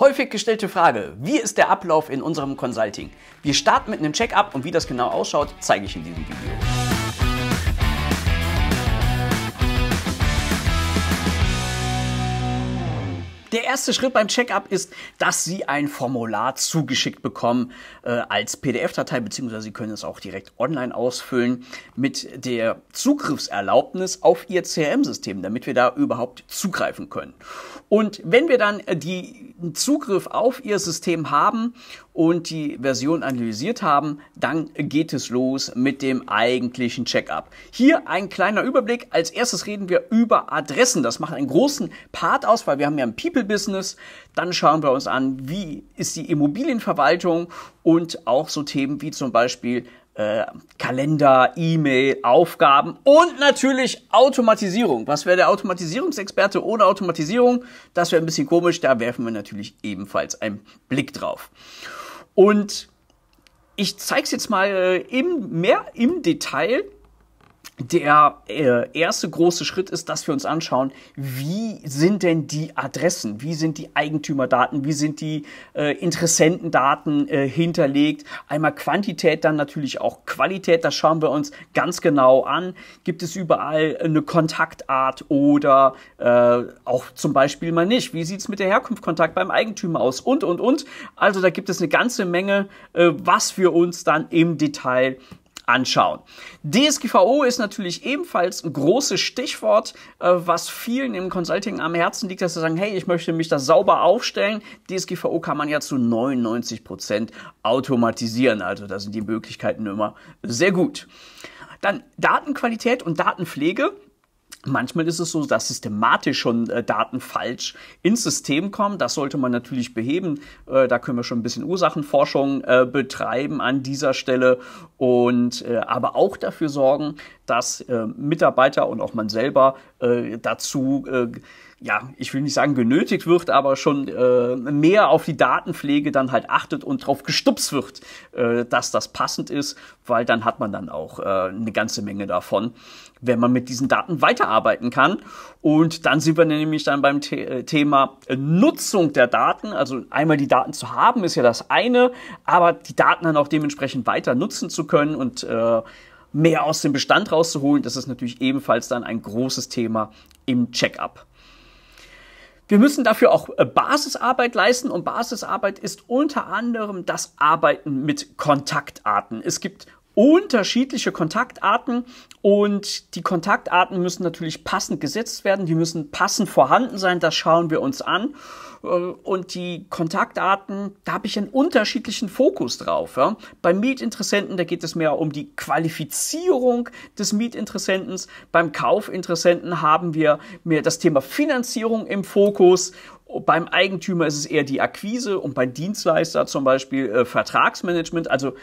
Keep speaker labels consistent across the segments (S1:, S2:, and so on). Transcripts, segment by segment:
S1: Häufig gestellte Frage, wie ist der Ablauf in unserem Consulting? Wir starten mit einem Check-up und wie das genau ausschaut, zeige ich in diesem Video. Der erste Schritt beim Checkup ist, dass Sie ein Formular zugeschickt bekommen äh, als PDF-Datei, beziehungsweise Sie können es auch direkt online ausfüllen mit der Zugriffserlaubnis auf Ihr CRM-System, damit wir da überhaupt zugreifen können. Und wenn wir dann äh, die Zugriff auf Ihr System haben und die Version analysiert haben, dann geht es los mit dem eigentlichen Checkup. Hier ein kleiner Überblick. Als erstes reden wir über Adressen. Das macht einen großen Part aus, weil wir haben ja ein People-Business. Dann schauen wir uns an, wie ist die Immobilienverwaltung und auch so Themen wie zum Beispiel äh, Kalender, E-Mail, Aufgaben und natürlich Automatisierung. Was wäre der Automatisierungsexperte ohne Automatisierung? Das wäre ein bisschen komisch, da werfen wir natürlich ebenfalls einen Blick drauf. Und ich zeige es jetzt mal äh, im, mehr im Detail der äh, erste große Schritt ist, dass wir uns anschauen, wie sind denn die Adressen, wie sind die Eigentümerdaten, wie sind die äh, Interessentendaten äh, hinterlegt. Einmal Quantität, dann natürlich auch Qualität, das schauen wir uns ganz genau an. Gibt es überall eine Kontaktart oder äh, auch zum Beispiel mal nicht? Wie sieht's mit der Herkunftskontakt beim Eigentümer aus? Und, und, und. Also da gibt es eine ganze Menge, äh, was wir uns dann im Detail anschauen. DSGVO ist natürlich ebenfalls ein großes Stichwort, äh, was vielen im Consulting am Herzen liegt, dass sie sagen, hey, ich möchte mich da sauber aufstellen. DSGVO kann man ja zu 99 Prozent automatisieren. Also da sind die Möglichkeiten immer sehr gut. Dann Datenqualität und Datenpflege Manchmal ist es so, dass systematisch schon äh, Daten falsch ins System kommen. Das sollte man natürlich beheben. Äh, da können wir schon ein bisschen Ursachenforschung äh, betreiben an dieser Stelle und aber auch dafür sorgen, dass Mitarbeiter und auch man selber dazu ja, ich will nicht sagen genötigt wird, aber schon äh, mehr auf die Datenpflege dann halt achtet und drauf gestupst wird, äh, dass das passend ist, weil dann hat man dann auch äh, eine ganze Menge davon, wenn man mit diesen Daten weiterarbeiten kann. Und dann sind wir nämlich dann beim The äh, Thema Nutzung der Daten. Also einmal die Daten zu haben ist ja das eine, aber die Daten dann auch dementsprechend weiter nutzen zu können und äh, mehr aus dem Bestand rauszuholen, das ist natürlich ebenfalls dann ein großes Thema im Checkup. Wir müssen dafür auch äh, Basisarbeit leisten und Basisarbeit ist unter anderem das Arbeiten mit Kontaktarten. Es gibt unterschiedliche Kontaktarten und die Kontaktarten müssen natürlich passend gesetzt werden, die müssen passend vorhanden sein, das schauen wir uns an. Äh, und die Kontaktarten, da habe ich einen unterschiedlichen Fokus drauf. Ja. Beim Mietinteressenten, da geht es mehr um die Qualifizierung des Mietinteressenten. Beim Kaufinteressenten haben wir mehr das Thema Finanzierung im Fokus beim Eigentümer ist es eher die Akquise und beim Dienstleister zum Beispiel äh, Vertragsmanagement. Also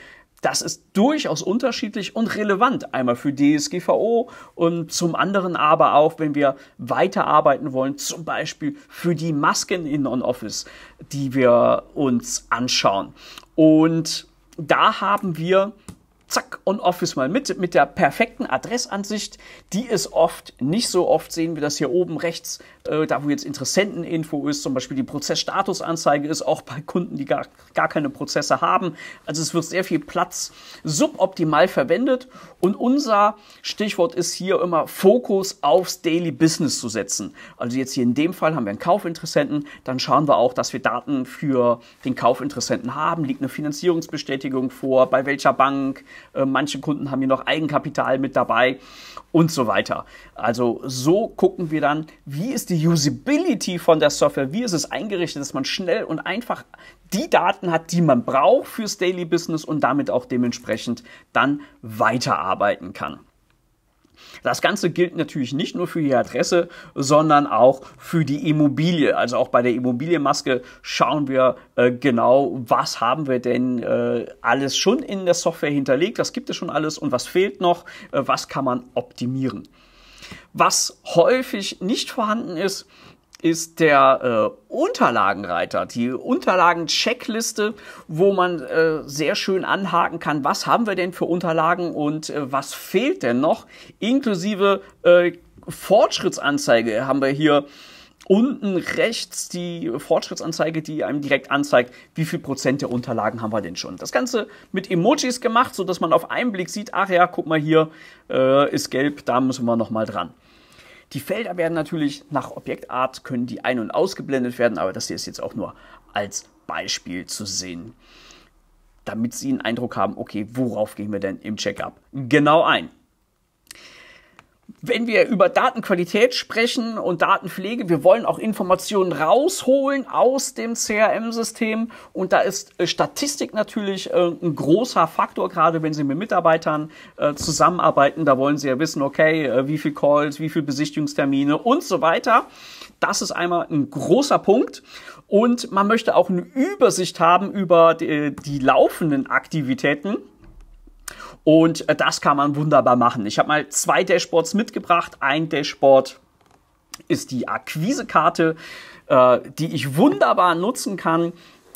S1: das ist durchaus unterschiedlich und relevant, einmal für DSGVO und zum anderen aber auch, wenn wir weiterarbeiten wollen, zum Beispiel für die Masken in On-Office, die wir uns anschauen. Und da haben wir zack, office mal mit, mit der perfekten Adressansicht, die es oft, nicht so oft sehen wir das hier oben rechts, äh, da wo jetzt Interessenteninfo ist, zum Beispiel die Prozessstatusanzeige ist, auch bei Kunden, die gar, gar keine Prozesse haben. Also es wird sehr viel Platz suboptimal verwendet und unser Stichwort ist hier immer Fokus aufs Daily Business zu setzen. Also jetzt hier in dem Fall haben wir einen Kaufinteressenten, dann schauen wir auch, dass wir Daten für den Kaufinteressenten haben, liegt eine Finanzierungsbestätigung vor, bei welcher Bank, äh, manche Kunden haben hier noch Eigenkapital mit dabei und so weiter. Also so gucken wir dann, wie ist die Usability von der Software, wie ist es eingerichtet, dass man schnell und einfach die Daten hat, die man braucht fürs Daily Business und damit auch dementsprechend dann weiterarbeiten kann. Das Ganze gilt natürlich nicht nur für die Adresse, sondern auch für die Immobilie. Also auch bei der Immobilienmaske schauen wir äh, genau, was haben wir denn äh, alles schon in der Software hinterlegt, was gibt es schon alles und was fehlt noch, äh, was kann man optimieren. Was häufig nicht vorhanden ist, ist der äh, Unterlagenreiter, die Unterlagencheckliste, wo man äh, sehr schön anhaken kann, was haben wir denn für Unterlagen und äh, was fehlt denn noch, inklusive äh, Fortschrittsanzeige haben wir hier unten rechts die Fortschrittsanzeige, die einem direkt anzeigt, wie viel Prozent der Unterlagen haben wir denn schon. Das Ganze mit Emojis gemacht, sodass man auf einen Blick sieht, ach ja, guck mal hier, äh, ist gelb, da müssen wir nochmal dran. Die Felder werden natürlich nach Objektart, können die ein- und ausgeblendet werden, aber das hier ist jetzt auch nur als Beispiel zu sehen, damit Sie einen Eindruck haben, okay, worauf gehen wir denn im Checkup genau ein? wenn wir über Datenqualität sprechen und Datenpflege, wir wollen auch Informationen rausholen aus dem CRM-System. Und da ist äh, Statistik natürlich äh, ein großer Faktor, gerade wenn Sie mit Mitarbeitern äh, zusammenarbeiten. Da wollen Sie ja wissen, okay, wie viel Calls, wie viel Besichtigungstermine und so weiter. Das ist einmal ein großer Punkt. Und man möchte auch eine Übersicht haben über die, die laufenden Aktivitäten. Und äh, das kann man wunderbar machen. Ich habe mal zwei Dashboards mitgebracht. Ein Dashboard ist die Akquisekarte, äh, die ich wunderbar nutzen kann, äh,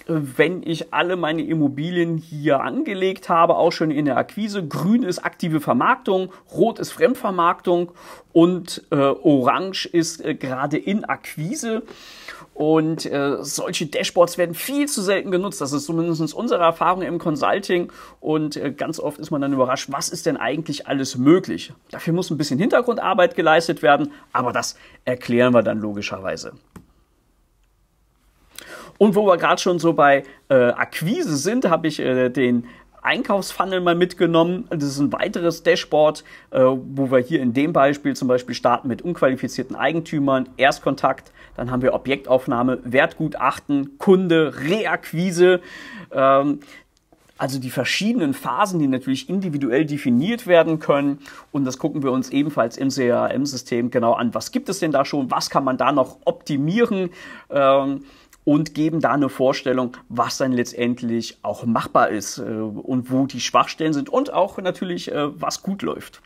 S1: wenn ich alle meine Immobilien hier angelegt habe, auch schon in der Akquise. Grün ist aktive Vermarktung, rot ist Fremdvermarktung und äh, orange ist äh, gerade in Akquise. Und äh, solche Dashboards werden viel zu selten genutzt. Das ist zumindest unsere Erfahrung im Consulting. Und äh, ganz oft ist man dann überrascht, was ist denn eigentlich alles möglich? Dafür muss ein bisschen Hintergrundarbeit geleistet werden, aber das erklären wir dann logischerweise. Und wo wir gerade schon so bei äh, Akquise sind, habe ich äh, den Einkaufsfunnel mal mitgenommen. Das ist ein weiteres Dashboard, äh, wo wir hier in dem Beispiel zum Beispiel starten mit unqualifizierten Eigentümern, Erstkontakt, dann haben wir Objektaufnahme, Wertgutachten, Kunde, Reakquise. Ähm, also die verschiedenen Phasen, die natürlich individuell definiert werden können. Und das gucken wir uns ebenfalls im CRM-System genau an. Was gibt es denn da schon? Was kann man da noch optimieren? Ähm, und geben da eine Vorstellung, was dann letztendlich auch machbar ist äh, und wo die Schwachstellen sind und auch natürlich, äh, was gut läuft.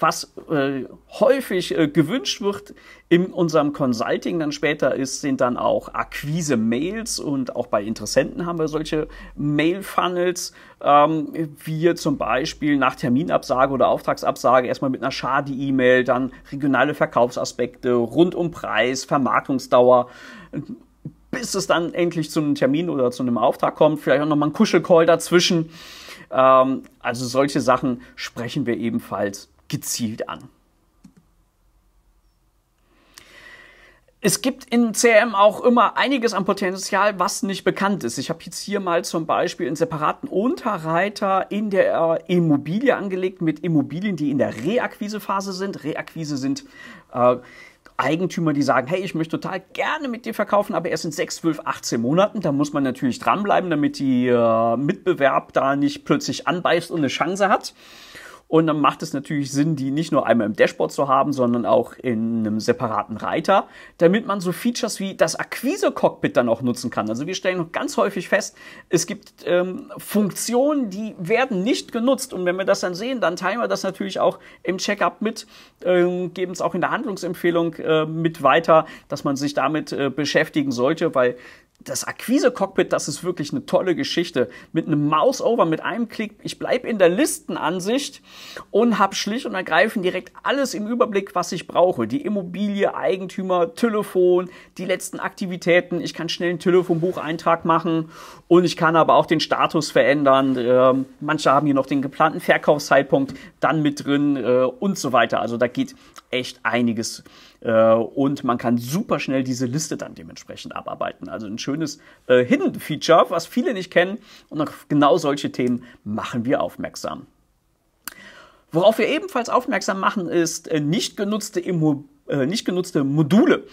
S1: Was äh, häufig äh, gewünscht wird in unserem Consulting dann später ist, sind dann auch Akquise-Mails und auch bei Interessenten haben wir solche Mail-Funnels. Ähm, wir zum Beispiel nach Terminabsage oder Auftragsabsage erstmal mit einer Schade-E-Mail, dann regionale Verkaufsaspekte rund um Preis, Vermarktungsdauer bis es dann endlich zu einem Termin oder zu einem Auftrag kommt, vielleicht auch nochmal ein Kuschelcall dazwischen. Ähm, also solche Sachen sprechen wir ebenfalls gezielt an. Es gibt in CRM auch immer einiges an Potenzial, was nicht bekannt ist. Ich habe jetzt hier mal zum Beispiel einen separaten Unterreiter in der äh, Immobilie angelegt mit Immobilien, die in der Reakquisephase sind. Reakquise sind äh, Eigentümer, die sagen, hey, ich möchte total gerne mit dir verkaufen, aber erst in 6, 12, 18 Monaten. Da muss man natürlich dranbleiben, damit die äh, Mitbewerb da nicht plötzlich anbeißt und eine Chance hat. Und dann macht es natürlich Sinn, die nicht nur einmal im Dashboard zu haben, sondern auch in einem separaten Reiter, damit man so Features wie das Akquise-Cockpit dann auch nutzen kann. Also wir stellen ganz häufig fest, es gibt ähm, Funktionen, die werden nicht genutzt. Und wenn wir das dann sehen, dann teilen wir das natürlich auch im Checkup mit, ähm, geben es auch in der Handlungsempfehlung äh, mit weiter, dass man sich damit äh, beschäftigen sollte, weil das Akquise-Cockpit, das ist wirklich eine tolle Geschichte. Mit einem Mouse-Over, mit einem Klick, ich bleibe in der Listenansicht und habe schlicht und ergreifend direkt alles im Überblick, was ich brauche. Die Immobilie, Eigentümer, Telefon, die letzten Aktivitäten. Ich kann schnell einen Telefonbucheintrag machen und ich kann aber auch den Status verändern. Ähm, manche haben hier noch den geplanten Verkaufszeitpunkt dann mit drin äh, und so weiter. Also da geht echt einiges. Äh, und man kann super schnell diese Liste dann dementsprechend abarbeiten. Also ein schönes äh, Hidden Feature, was viele nicht kennen. Und auf genau solche Themen machen wir aufmerksam. Worauf wir ebenfalls aufmerksam machen, ist äh, nicht genutzte Immobilien äh, nicht genutzte Module.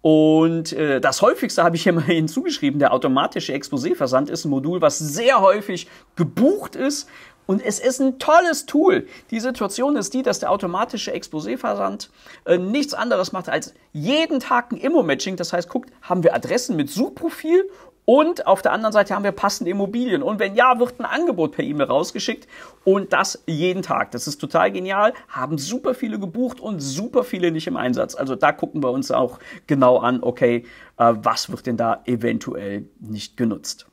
S1: Und äh, das häufigste habe ich hier mal hinzugeschrieben, der automatische Exposé-Versand ist ein Modul, was sehr häufig gebucht ist und es ist ein tolles Tool. Die Situation ist die, dass der automatische Exposé-Versand äh, nichts anderes macht als jeden Tag ein Immo-Matching. Das heißt, guckt, haben wir Adressen mit Suchprofil und auf der anderen Seite haben wir passende Immobilien. Und wenn ja, wird ein Angebot per E-Mail rausgeschickt und das jeden Tag. Das ist total genial. Haben super viele gebucht und super viele nicht im Einsatz. Also da gucken wir uns auch genau an, okay, äh, was wird denn da eventuell nicht genutzt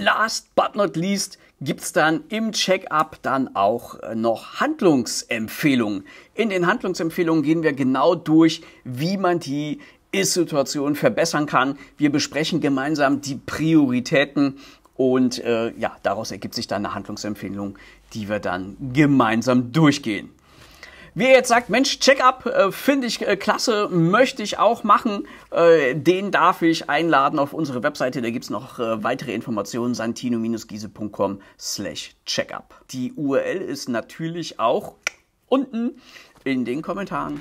S1: last but not least gibt es dann im Check-up dann auch äh, noch Handlungsempfehlungen. In den Handlungsempfehlungen gehen wir genau durch, wie man die Ist-Situation verbessern kann. Wir besprechen gemeinsam die Prioritäten und äh, ja, daraus ergibt sich dann eine Handlungsempfehlung, die wir dann gemeinsam durchgehen. Wer jetzt sagt, Mensch, Check-up äh, finde ich äh, klasse, möchte ich auch machen, äh, den darf ich einladen auf unsere Webseite. Da gibt es noch äh, weitere Informationen, santino-giese.com slash checkup. Die URL ist natürlich auch unten in den Kommentaren.